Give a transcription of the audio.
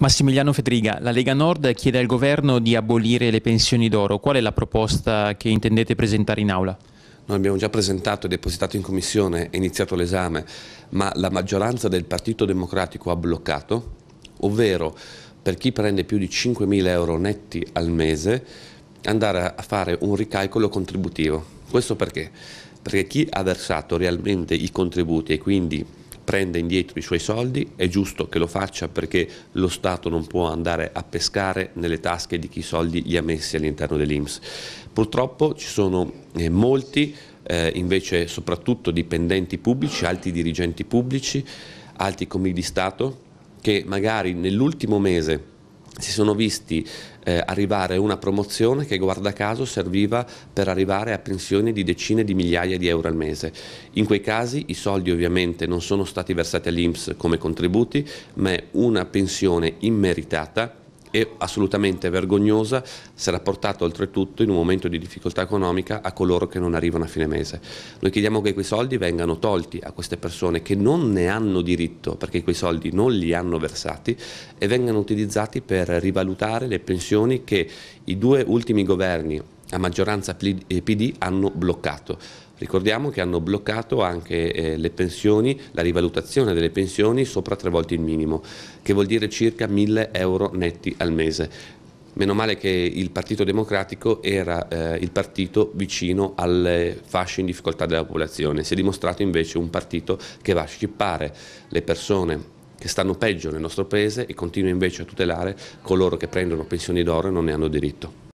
Massimiliano Fedriga, la Lega Nord chiede al governo di abolire le pensioni d'oro. Qual è la proposta che intendete presentare in aula? Noi abbiamo già presentato e depositato in commissione, è iniziato l'esame, ma la maggioranza del Partito Democratico ha bloccato, ovvero per chi prende più di 5.000 euro netti al mese andare a fare un ricalcolo contributivo. Questo perché? Perché chi ha versato realmente i contributi e quindi prende indietro i suoi soldi, è giusto che lo faccia perché lo Stato non può andare a pescare nelle tasche di chi i soldi li ha messi all'interno dell'Inps. Purtroppo ci sono eh, molti, eh, invece soprattutto dipendenti pubblici, alti dirigenti pubblici, alti comuni di Stato, che magari nell'ultimo mese si sono visti eh, arrivare una promozione che guarda caso serviva per arrivare a pensioni di decine di migliaia di euro al mese. In quei casi i soldi ovviamente non sono stati versati all'Inps come contributi, ma è una pensione immeritata e assolutamente vergognosa sarà portato oltretutto in un momento di difficoltà economica a coloro che non arrivano a fine mese. Noi chiediamo che quei soldi vengano tolti a queste persone che non ne hanno diritto perché quei soldi non li hanno versati e vengano utilizzati per rivalutare le pensioni che i due ultimi governi a maggioranza PD eh, hanno bloccato. Ricordiamo che hanno bloccato anche eh, le pensioni, la rivalutazione delle pensioni sopra tre volte il minimo, che vuol dire circa 1000 euro netti al mese. Meno male che il Partito Democratico era eh, il partito vicino alle fasce in difficoltà della popolazione, si è dimostrato invece un partito che va a scippare le persone che stanno peggio nel nostro paese e continua invece a tutelare coloro che prendono pensioni d'oro e non ne hanno diritto.